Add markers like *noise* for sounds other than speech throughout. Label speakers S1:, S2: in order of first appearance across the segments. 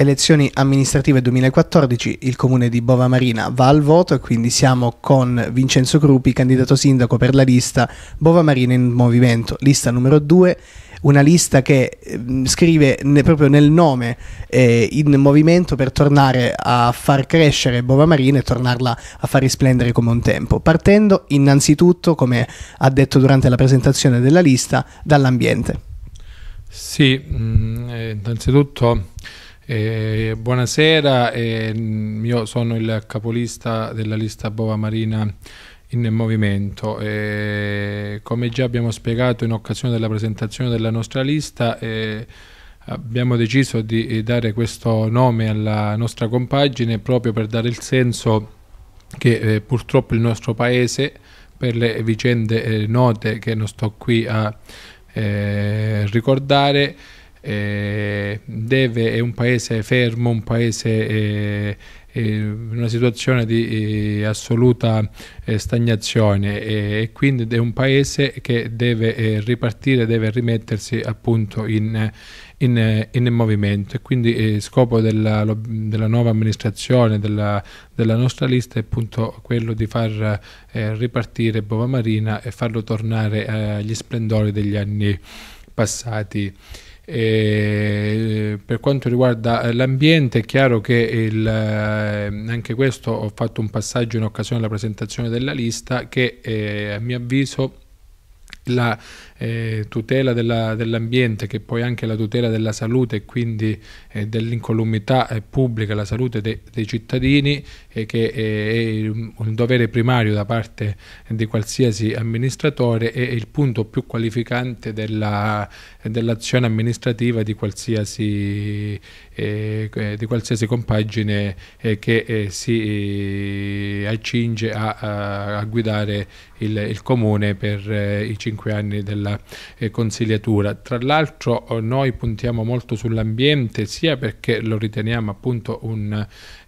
S1: Elezioni amministrative 2014, il comune di Bova Marina va al voto e quindi siamo con Vincenzo Gruppi, candidato sindaco per la lista Bova Marina in Movimento, lista numero 2, una lista che eh, scrive ne, proprio nel nome eh, in movimento per tornare a far crescere Bova Marina e tornarla a far risplendere come un tempo, partendo innanzitutto, come ha detto durante la presentazione della lista, dall'ambiente.
S2: Sì, mh, mm, eh, innanzitutto eh, buonasera, eh, io sono il capolista della lista Bova Marina in movimento. Eh, come già abbiamo spiegato in occasione della presentazione della nostra lista, eh, abbiamo deciso di dare questo nome alla nostra compagine proprio per dare il senso che eh, purtroppo il nostro paese, per le vicende eh, note che non sto qui a ricordare, eh, deve, è un paese fermo, un paese eh, eh in una situazione di eh, assoluta eh, stagnazione e quindi è un paese che deve eh, ripartire, deve rimettersi appunto in, in, in movimento e quindi il scopo della, della nuova amministrazione, della, della, nostra lista è appunto quello di far ripartire Bova Marina e farlo tornare agli splendori degli anni passati. E per quanto riguarda l'ambiente è chiaro che il, eh, anche questo ho fatto un passaggio in occasione della presentazione della lista che eh, a mio avviso la, eh, tutela della, dell'ambiente che poi anche la tutela della salute e quindi eh, dell'incolumità eh, pubblica, la salute de, dei cittadini che eh, è un dovere primario da parte di qualsiasi amministratore è il punto più qualificante della, dell'azione amministrativa di qualsiasi, eh, di qualsiasi compagine che si accinge a, a, a guidare il, il comune per i cinque anni della della eh, consigliatura. Tra l'altro eh, noi puntiamo molto sull'ambiente sia perché lo riteniamo appunto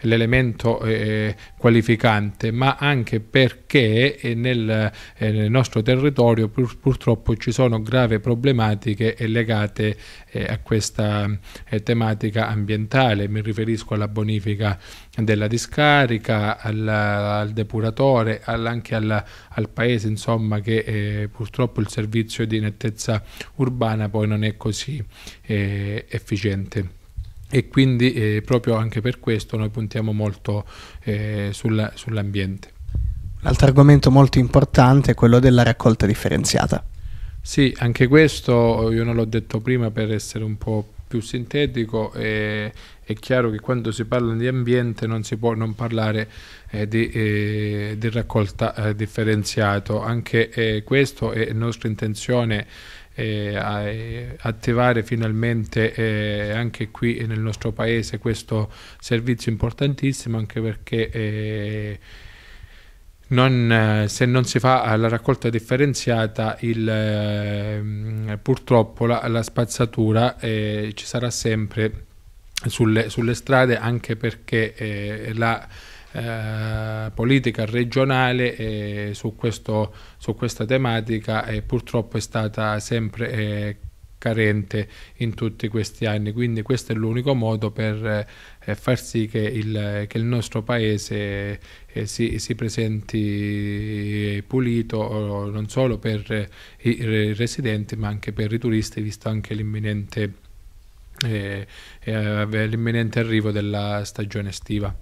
S2: l'elemento eh, qualificante, ma anche perché eh, nel, eh, nel, nostro territorio pur, purtroppo ci sono grave problematiche legate a questa tematica ambientale. Mi riferisco alla bonifica della discarica, al, al depuratore, all, anche al, al, paese, insomma, che eh, purtroppo il servizio di nettezza urbana poi non è così eh, efficiente e quindi eh, proprio anche per questo noi puntiamo molto eh, sulla, sull'ambiente.
S1: L'altro argomento molto importante è quello della raccolta differenziata.
S2: Sì, anche questo io non l'ho detto prima per essere un po' più sintetico e è chiaro che quando si parla di ambiente non si può non parlare eh, di, eh, di, raccolta eh, differenziato, anche eh, questo è nostra intenzione eh, eh, attivare finalmente anche qui nel nostro paese questo servizio importantissimo anche perché non, eh, se non si fa la raccolta differenziata, il, ehm, purtroppo la, la spazzatura eh, ci sarà sempre sulle, sulle strade, anche perché eh, la eh, politica regionale eh, su, questo, su, questa tematica eh, purtroppo è stata sempre carente in tutti questi anni. Quindi questo è l'unico modo per eh, far sì che il, che il nostro paese eh, si, si, presenti pulito non solo per i residenti ma anche per i turisti, visto anche l'imminente eh, eh arrivo della stagione estiva.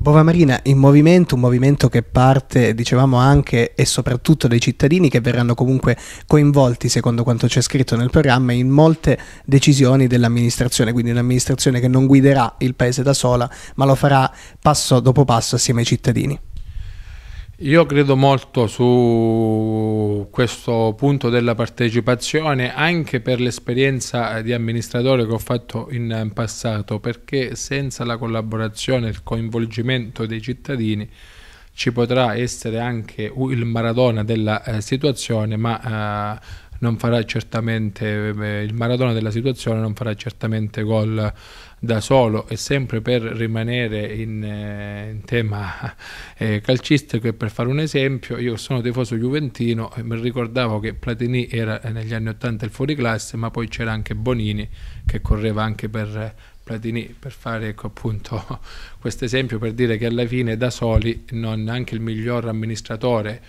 S1: Bova Marina in movimento, un movimento che parte, dicevamo, anche e soprattutto dai cittadini che verranno comunque coinvolti, secondo quanto c'è scritto nel programma, in molte decisioni dell'amministrazione, quindi un'amministrazione che non guiderà il paese da sola, ma lo farà passo dopo passo assieme ai cittadini.
S2: Io credo molto su questo punto della partecipazione anche per l'esperienza di amministratore che ho fatto in passato, perché senza la collaborazione e il coinvolgimento dei cittadini ci potrà essere anche il maradona della eh, situazione, ma eh, non farà certamente eh, il maradona della situazione non farà certamente gol da solo e sempre per rimanere in, eh, in tema *laughs* eh, calcistico e per fare un esempio, io sono tifoso juventino e mi ricordavo che Platini era eh, negli anni 80 il fuoriclasse, ma poi c'era anche Bonini che correva anche per eh, Platini per fare ecco, appunto *laughs* questo esempio per dire che alla fine da soli non anche il miglior amministratore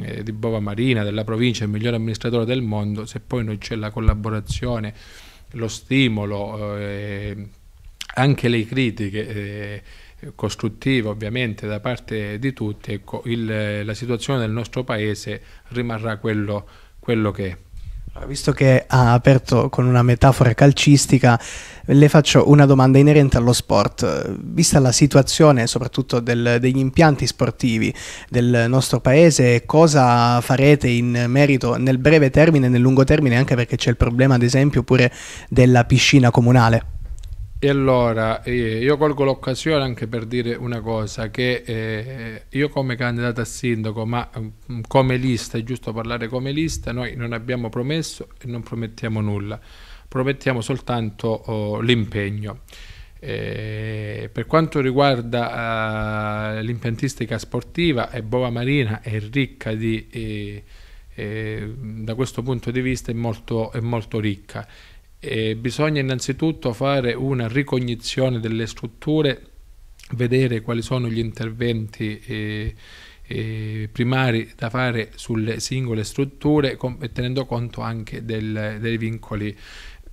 S2: eh, di Bova Marina, della provincia, il miglior amministratore del mondo, se poi non c'è la collaborazione, lo stimolo, eh, anche le critiche eh, costruttive ovviamente da parte di tutti, ecco, il, la situazione del nostro paese rimarrà quello, quello che è.
S1: Visto che ha aperto con una metafora calcistica, le faccio una domanda inerente allo sport. Vista la situazione soprattutto del, degli impianti sportivi del nostro paese, cosa farete in merito nel breve termine e nel lungo termine, anche perché c'è il problema ad esempio pure della piscina comunale?
S2: E allora eh, io colgo l'occasione anche per dire una cosa, che eh, io come candidata a sindaco, ma um, come lista, è giusto parlare come lista, noi non abbiamo promesso e non promettiamo nulla, promettiamo soltanto oh, l'impegno. Eh, per quanto riguarda eh, l'impiantistica sportiva, è Bova Marina è ricca di... Eh, eh, da questo punto di vista è molto, è molto ricca eh, bisogna innanzitutto fare una ricognizione delle strutture, vedere quali sono gli interventi eh, eh, primari da fare sulle singole strutture, con, tenendo conto anche del, dei vincoli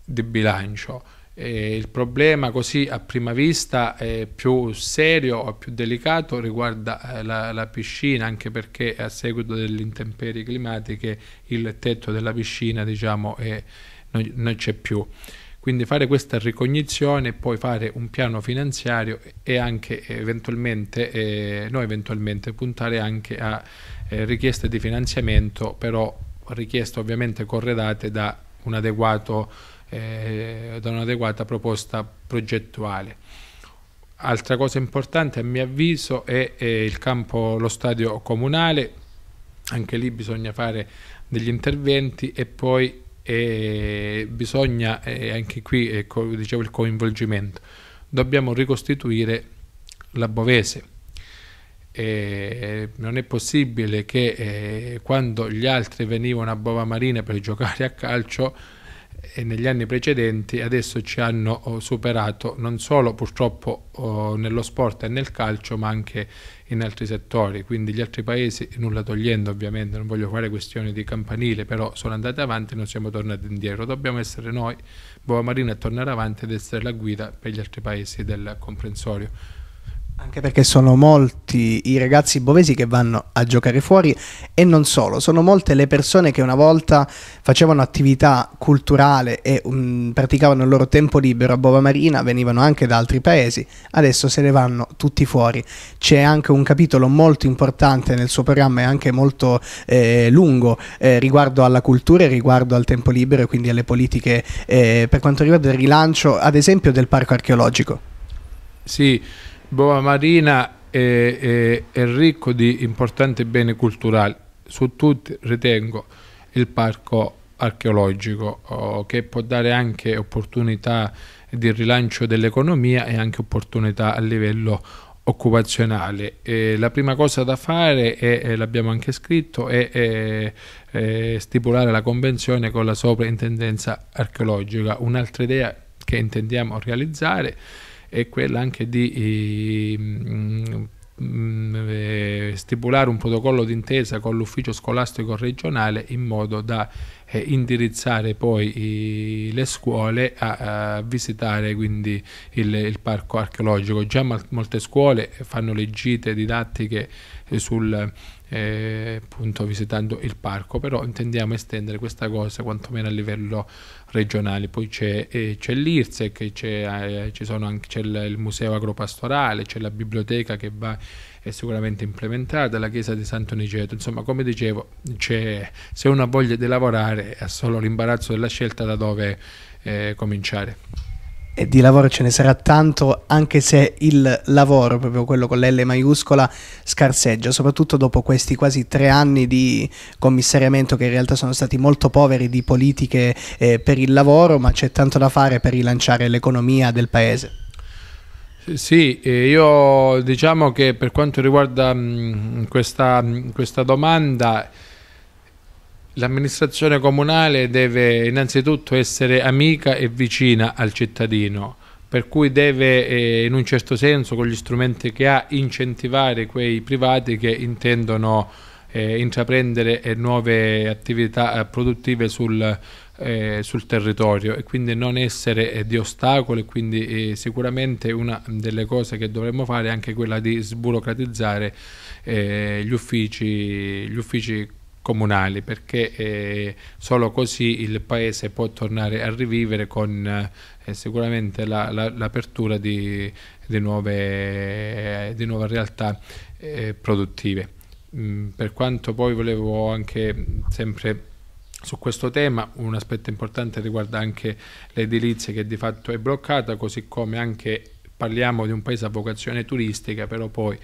S2: di bilancio. Eh, il problema così a prima vista eh, più serio o più delicato riguarda eh, la, la, piscina anche perché a seguito delle intemperie climatiche il tetto della piscina diciamo, è, non, non c'è più. Quindi fare questa ricognizione poi fare un piano finanziario e anche eventualmente, eh, noi eventualmente puntare anche a eh, richieste di finanziamento, però richieste ovviamente corredate da, un adeguato, eh, da un'adeguata proposta progettuale. Altra cosa importante a mio avviso è, è il campo, lo stadio comunale, anche lì bisogna fare degli interventi e poi e bisogna, e anche qui ecco, dicevo il coinvolgimento, dobbiamo ricostituire la Bovese. E non è possibile che eh, quando gli altri venivano a Bova Marina per *laughs* giocare a calcio e eh, negli anni precedenti adesso ci hanno oh, superato non solo purtroppo oh, nello sport e nel calcio ma anche in altri settori, quindi gli altri paesi, nulla togliendo ovviamente, non voglio fare questioni di campanile, però sono andati avanti e non siamo tornati indietro, dobbiamo essere noi, Bova Marina, a tornare avanti ed essere la guida per gli altri paesi del comprensorio.
S1: Anche perché sono molti i ragazzi bovesi che vanno a giocare fuori e non solo, sono molte le persone che una volta facevano attività culturale e um, praticavano il loro tempo libero a Bova Marina, venivano anche da altri paesi, adesso se ne vanno tutti fuori. C'è anche un capitolo molto importante nel suo programma e anche molto eh, lungo eh, riguardo alla cultura e riguardo al tempo libero e quindi alle politiche eh, per quanto riguarda il rilancio ad esempio del parco archeologico.
S2: Sì. Bova Marina è, è, è ricco di importanti beni culturali, su tutti ritengo il parco archeologico oh, che può dare anche opportunità di rilancio dell'economia e anche opportunità a livello occupazionale. E la prima cosa da fare, e l'abbiamo anche scritto, è, è, è, stipulare la convenzione con la sovrintendenza archeologica. Un'altra idea che intendiamo realizzare è quella anche di... Mh, mm, mm, eh, stipulare un protocollo d'intesa con l'ufficio scolastico regionale in modo da eh, indirizzare poi i, le scuole a, a visitare quindi il, il, parco archeologico. Già molte scuole fanno le gite didattiche eh, sul eh, appunto visitando il parco, però intendiamo estendere questa cosa quantomeno a livello regionale, poi c'è, eh, c'è l'IRSEC, c'è, eh, anche, c'è il, il museo agropastorale, c'è la biblioteca che va sicuramente implementata, la chiesa di Santo Niceto, insomma come dicevo se uno ha voglia di lavorare ha solo l'imbarazzo della scelta da dove eh, cominciare
S1: e di lavoro ce ne sarà tanto, anche se il lavoro, proprio quello con l'L maiuscola, scarseggia, soprattutto dopo questi quasi tre anni di commissariamento che in realtà sono stati molto poveri di politiche eh, per il lavoro, ma c'è tanto da fare per rilanciare l'economia del paese.
S2: Sì, io diciamo che per quanto riguarda mm, questa, mm, questa domanda l'amministrazione comunale deve innanzitutto essere amica e vicina al cittadino, per cui deve eh, in un certo senso con gli strumenti che ha incentivare quei privati che intendono eh, intraprendere eh, nuove attività eh, produttive sul, eh, sul, territorio e quindi non essere eh, di ostacolo e quindi sicuramente una delle cose che dovremmo fare è anche quella di sburocratizzare gli uffici, gli uffici comunali perché eh, solo così il paese può tornare a rivivere con eh, sicuramente l'apertura la, la, di, di, nuove, di, nuove, realtà eh, produttive. Mm, per quanto poi volevo anche sempre su questo tema un aspetto importante riguarda anche l'edilizia che di fatto è bloccata così come anche parliamo di un paese a vocazione turistica però poi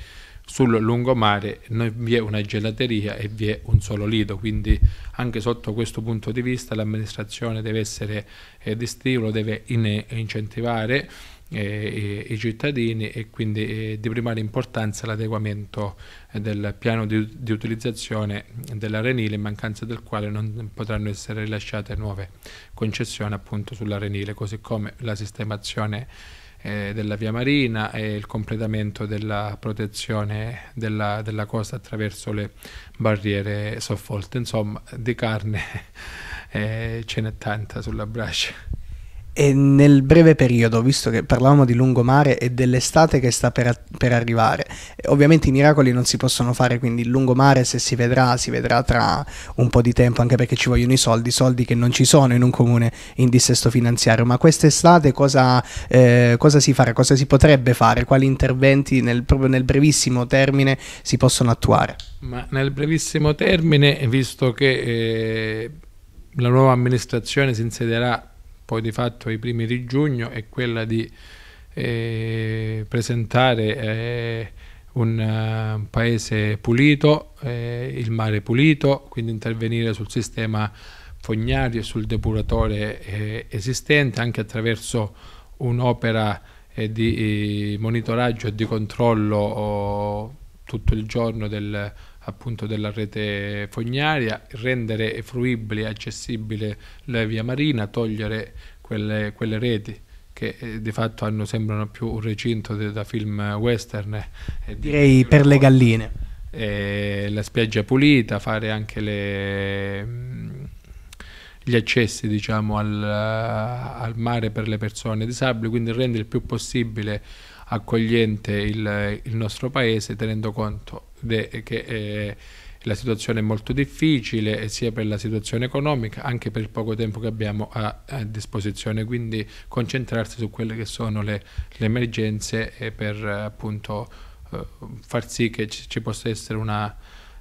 S2: sul lungomare non vi è una gelateria e vi è un solo lido, quindi anche sotto questo punto di vista l'amministrazione deve essere eh, di stimolo, deve in incentivare eh, i, i cittadini e quindi eh, di primaria importanza l'adeguamento eh, del piano di, di utilizzazione dell'arenile in mancanza del quale non potranno essere rilasciate nuove concessioni appunto sull'arenile, così come la sistemazione eh, della via marina e il completamento della protezione della, della costa attraverso le barriere soffolte. Insomma, di carne *laughs* eh, ce n'è tanta sulla braccia.
S1: E nel breve periodo, visto che parlavamo di lungomare e dell'estate che sta per, per arrivare, ovviamente i miracoli non si possono fare, quindi il lungomare se si vedrà, si vedrà tra un po' di tempo, anche perché ci vogliono i soldi, soldi che non ci sono in un comune in dissesto finanziario, ma quest'estate cosa, eh, cosa si farà, cosa si potrebbe fare, quali interventi nel, proprio nel brevissimo termine si possono attuare?
S2: Ma nel brevissimo termine, visto che eh, la nuova amministrazione si insedierà poi di fatto ai primi di giugno è quella di eh, presentare eh, un uh, paese pulito, eh, il mare pulito, quindi intervenire sul sistema fognario e sul depuratore eh, esistente anche attraverso un'opera eh, di monitoraggio e di controllo oh, tutto il giorno del appunto della rete fognaria, rendere fruibile e accessibile la via marina, togliere quelle, quelle reti che eh, di fatto hanno, sembrano più un recinto de, da film western. Eh, Direi per le galline. Eh, la spiaggia pulita, fare anche le... gli accessi diciamo, al, al, mare per le persone disabili, quindi rendere il più possibile accogliente il, il nostro paese tenendo conto de, che eh, la situazione è molto difficile eh, sia per la situazione economica anche per il poco tempo che abbiamo a, a disposizione quindi concentrarsi su quelle che sono le, le emergenze per eh, appunto eh, far sì che ci, ci possa essere una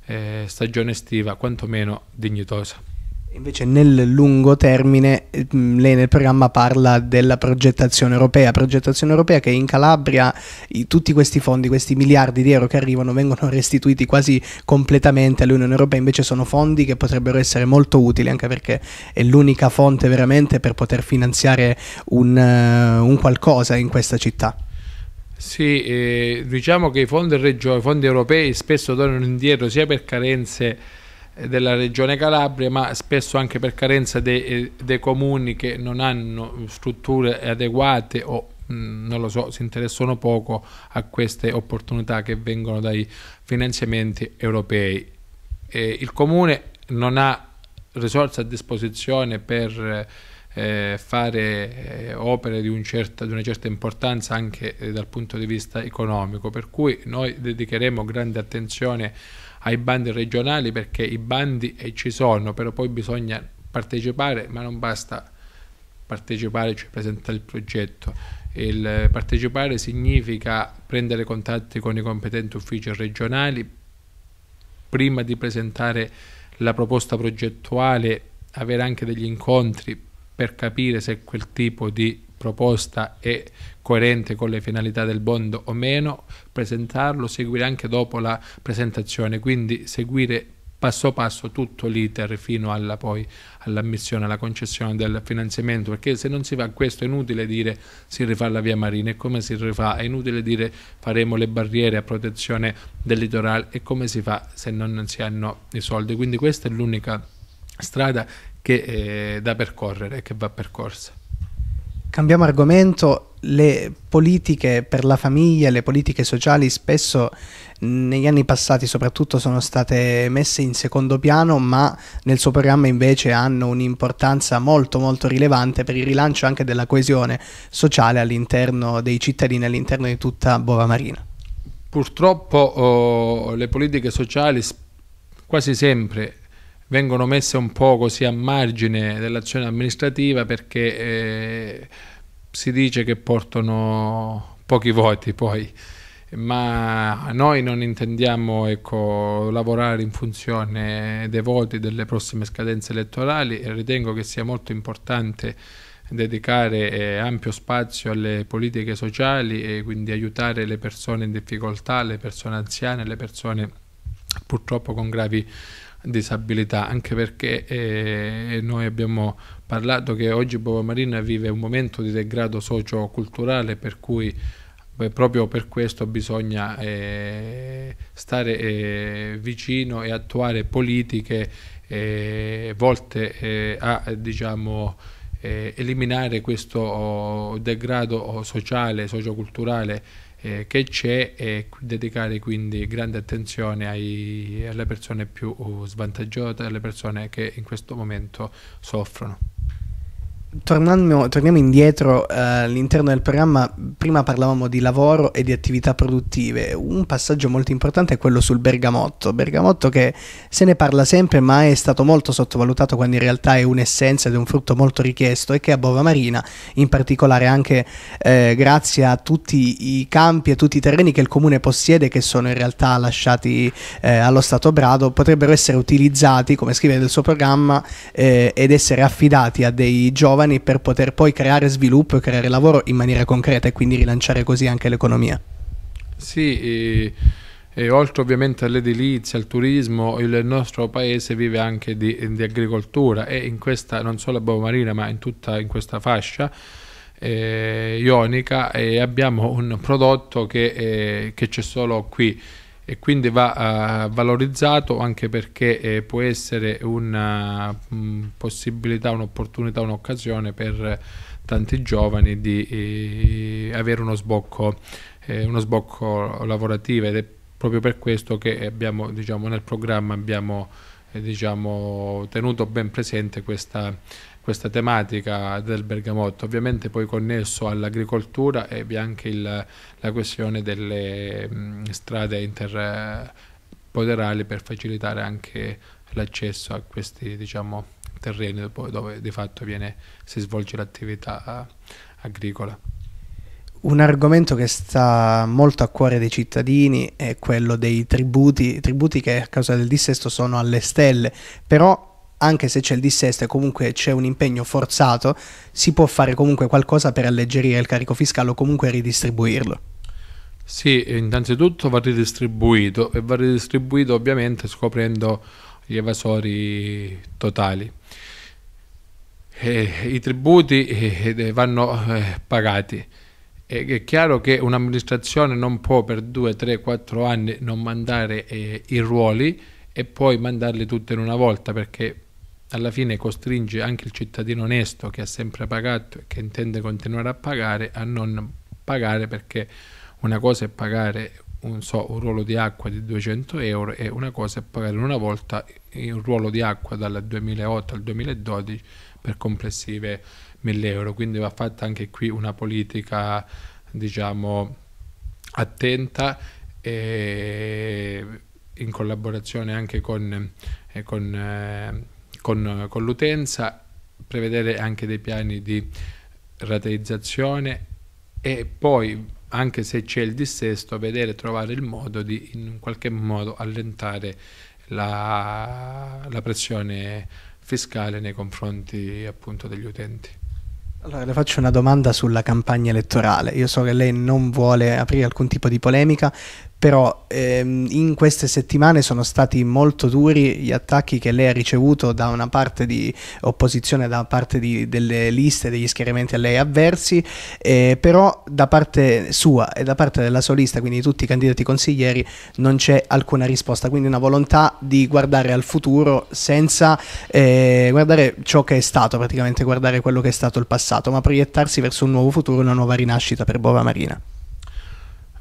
S2: eh, stagione estiva quantomeno dignitosa.
S1: Invece nel lungo termine mm, lei nel programma parla della progettazione europea, progettazione europea che in Calabria i, tutti questi fondi, questi miliardi di euro che arrivano vengono restituiti quasi completamente all'Unione Europea, invece sono fondi che potrebbero essere molto utili anche perché è l'unica fonte veramente per poter finanziare un, eh, un qualcosa in questa città.
S2: Sì, eh, diciamo che i fondi, i fondi europei spesso tornano indietro sia per carenze della regione Calabria, ma spesso anche per carenza dei, eh, dei comuni che non hanno strutture adeguate o mm, non lo so, si interessano poco a queste opportunità che vengono dai finanziamenti europei. E eh, il comune non ha risorse a disposizione per eh, eh, fare eh, opere di, un certa, di, una certa importanza anche eh, dal punto di vista economico, per cui noi dedicheremo grande attenzione ai bandi regionali perché i bandi eh, ci sono, però poi bisogna partecipare, ma non basta partecipare, cioè presentare il progetto. Il eh, partecipare significa prendere contatti con i competenti uffici regionali prima di presentare la proposta progettuale, avere anche degli incontri per capire se quel tipo di proposta è coerente con le finalità del bond o meno, presentarlo, seguire anche dopo la presentazione, quindi seguire passo passo tutto l'iter fino alla poi all'ammissione, alla concessione del finanziamento, perché se non si fa questo è inutile dire si rifà la via marina, e come si rifà? È inutile dire faremo le barriere a protezione del litorale, e come si fa se non si hanno i soldi? Quindi questa è l'unica strada che è eh, da percorrere, che va percorsa.
S1: Cambiamo argomento, le politiche per la famiglia, le politiche sociali spesso negli anni passati soprattutto sono state messe in secondo piano, ma nel suo programma invece hanno un'importanza molto molto rilevante per il rilancio anche della coesione sociale all'interno dei cittadini, all'interno di tutta Bova Marina.
S2: Purtroppo oh, le politiche sociali quasi sempre vengono messe un po' così a margine dell'azione amministrativa perché eh, si dice che portano pochi voti poi, ma noi non intendiamo ecco, lavorare in funzione dei voti delle prossime scadenze elettorali e ritengo che sia molto importante dedicare eh, ampio spazio alle politiche sociali e quindi aiutare le persone in difficoltà, le persone anziane, le persone purtroppo con gravi disabilità, anche perché eh, noi abbiamo parlato che oggi Bova Marina vive un momento di degrado socioculturale per cui beh, proprio per questo bisogna eh, stare eh, vicino e attuare politiche eh, volte eh, a diciamo, eh, eliminare questo oh, degrado oh, sociale, socioculturale eh, che c'è e dedicare quindi grande attenzione ai, alle persone più svantaggiate, alle persone che in questo momento soffrono.
S1: Tornando, torniamo indietro eh, all'interno del programma, prima parlavamo di lavoro e di attività produttive, un passaggio molto importante è quello sul bergamotto, bergamotto che se ne parla sempre ma è stato molto sottovalutato quando in realtà è un'essenza ed è un frutto molto richiesto e che a Bova Marina in particolare anche eh, grazie a tutti i campi e tutti i terreni che il comune possiede che sono in realtà lasciati eh, allo Stato Brado potrebbero essere utilizzati come scrive nel suo programma eh, ed essere affidati a dei giovani giovani per poter poi creare sviluppo e creare lavoro in maniera concreta e quindi rilanciare così anche l'economia.
S2: Sì, e, e oltre ovviamente all'edilizia, al turismo, il nostro paese vive anche di, di agricoltura e in questa, non solo a Baumarina, ma in tutta in questa fascia eh, ionica eh, abbiamo un prodotto che, eh, che c'è solo qui e quindi va uh, valorizzato anche perché eh, può essere una eh, mh, possibilità, un'opportunità, un'occasione per tanti giovani di eh, avere uno sbocco, eh, uno sbocco lavorativo ed è proprio per questo che abbiamo, diciamo, nel programma abbiamo eh, diciamo, tenuto ben presente questa questa tematica del bergamotto, ovviamente poi connesso all'agricoltura e vi è anche il, la questione delle mh, strade interpoderali per facilitare anche l'accesso a questi diciamo, terreni dove, dove di fatto viene, si svolge l'attività agricola.
S1: Un argomento che sta molto a cuore dei cittadini è quello dei tributi, tributi che a causa del dissesto sono alle stelle, però anche se c'è il dissesto e comunque c'è un impegno forzato, si può fare comunque qualcosa per alleggerire il carico fiscale o comunque ridistribuirlo.
S2: Sì, innanzitutto va ridistribuito e va ridistribuito ovviamente scoprendo gli evasori totali. E, eh, I tributi eh, eh, vanno pagati. E è chiaro che un'amministrazione non può per 2, 3, 4 anni non mandare i ruoli e poi mandarli tutti in una volta perché alla fine costringe anche il cittadino onesto che ha sempre pagato e che intende continuare a pagare a non pagare perché una cosa è pagare un, so, un ruolo di acqua di 200 euro e una cosa è pagare una volta un ruolo di acqua dal 2008 al 2012 per complessive 1000 euro quindi va fatta anche qui una politica diciamo attenta e in collaborazione anche con, eh, con eh, con, con l'utenza, prevedere anche dei piani di rateizzazione e poi anche se c'è il dissesto vedere trovare il modo di in qualche modo allentare la, la pressione fiscale nei confronti appunto degli utenti.
S1: Allora le faccio una domanda sulla campagna elettorale. Io so che lei non vuole aprire alcun tipo di polemica, però ehm, in queste settimane sono stati molto duri gli attacchi che lei ha ricevuto da una parte di opposizione, da parte di, delle liste, degli schieramenti a lei avversi, eh, però da parte sua e da parte della sua lista, quindi di tutti i candidati consiglieri, non c'è alcuna risposta, quindi una volontà di guardare al futuro senza eh, guardare ciò che è stato, praticamente guardare quello che è stato il passato, ma proiettarsi verso un nuovo futuro, una nuova rinascita per Bova Marina.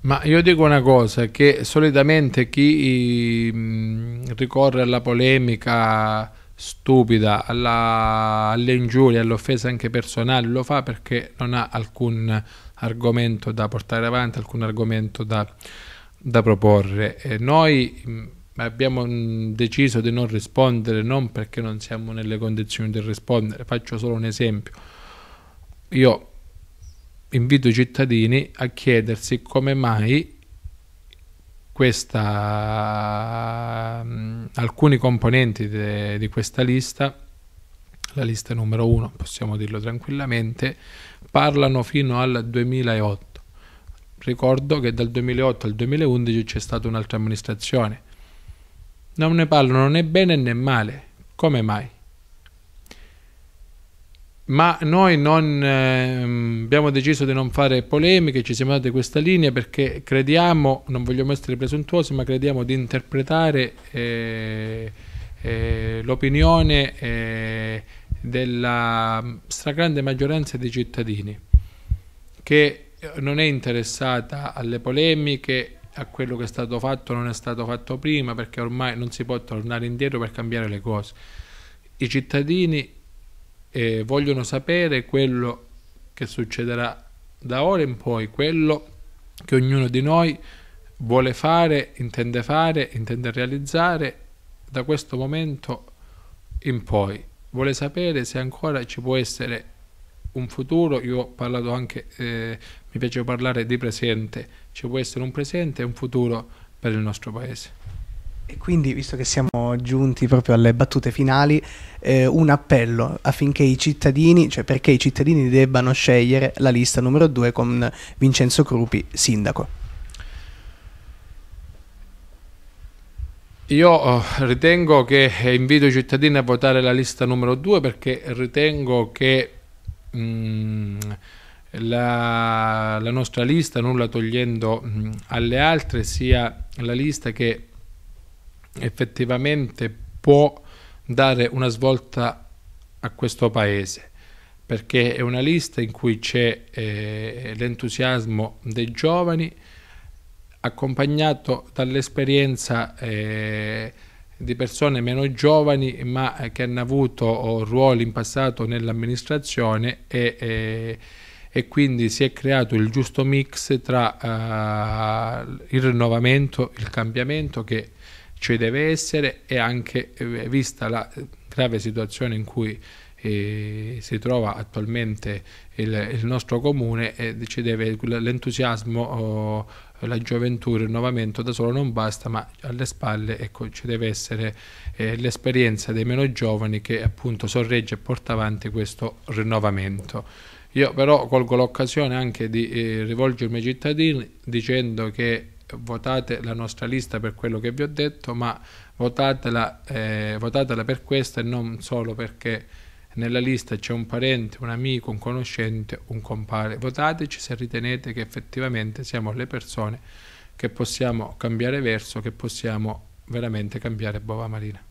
S2: Ma io dico una cosa, che solitamente chi mm, ricorre alla polemica stupida, alla, alle ingiurie, all'offesa anche personale, lo fa perché non ha alcun argomento da portare avanti, alcun argomento da, da proporre. E noi mm, abbiamo mm, deciso di non rispondere non perché non siamo nelle condizioni di rispondere, faccio solo un esempio. Io invito i cittadini a chiedersi come mai questa, mm, alcuni componenti de, di questa lista, la lista numero uno, possiamo dirlo tranquillamente, parlano fino al 2008. Ricordo che dal 2008 al 2011 c'è stata un'altra amministrazione. Non ne parlano né bene né male. Come mai? ma noi non, eh, abbiamo deciso di non fare polemiche, ci siamo dati questa linea perché crediamo, non vogliamo essere presuntuosi, ma crediamo di interpretare eh, eh, l'opinione eh, della stragrande maggioranza dei cittadini che non è interessata alle polemiche, a quello che è stato fatto non è stato fatto prima perché ormai non si può tornare indietro per cambiare le cose. I cittadini eh, vogliono sapere quello che succederà da ora in poi, quello che ognuno di noi vuole fare, intende fare, intende realizzare da questo momento in poi. Vuole sapere se ancora ci può essere un futuro, io ho parlato anche, eh, mi piace parlare di presente, ci può essere un presente e un futuro per il nostro paese.
S1: E quindi, visto che siamo giunti proprio alle battute finali, eh, un appello affinché i cittadini, cioè perché i cittadini debbano scegliere la lista numero 2 con Vincenzo Crupi, sindaco.
S2: Io eh, ritengo che eh, invito i cittadini a votare la lista numero 2 perché ritengo che mh, mm, la, la, nostra lista, nulla togliendo mh, mm, alle altre, sia la lista che effettivamente può dare una svolta a questo paese perché è una lista in cui c'è eh, l'entusiasmo dei giovani accompagnato dall'esperienza eh, di persone meno giovani ma che hanno avuto ruoli in passato nell'amministrazione e, e, eh, e, quindi si è creato il giusto mix tra uh, il rinnovamento, il cambiamento che ci cioè, deve essere e anche eh, vista la grave situazione in cui eh, si trova attualmente il, il nostro comune eh, ci deve l'entusiasmo oh, la gioventù, il rinnovamento da solo non basta, ma alle spalle ecco, ci deve essere eh, l'esperienza dei meno giovani che appunto sorregge e porta avanti questo rinnovamento. Io però colgo l'occasione anche di eh, rivolgermi ai cittadini dicendo che votate la nostra lista per quello che vi ho detto, ma votatela, eh, votatela per questo e non solo perché nella lista c'è un parente, un amico, un conoscente, un compare. Votateci se ritenete che effettivamente siamo le persone che possiamo cambiare verso, che possiamo veramente cambiare Bova Marina.